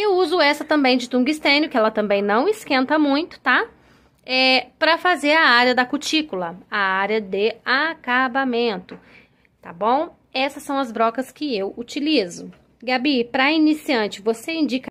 Eu uso essa também de tungstênio, que ela também não esquenta muito, tá? É, para fazer a área da cutícula, a área de acabamento, tá bom? Essas são as brocas que eu utilizo. Gabi, para iniciante, você indica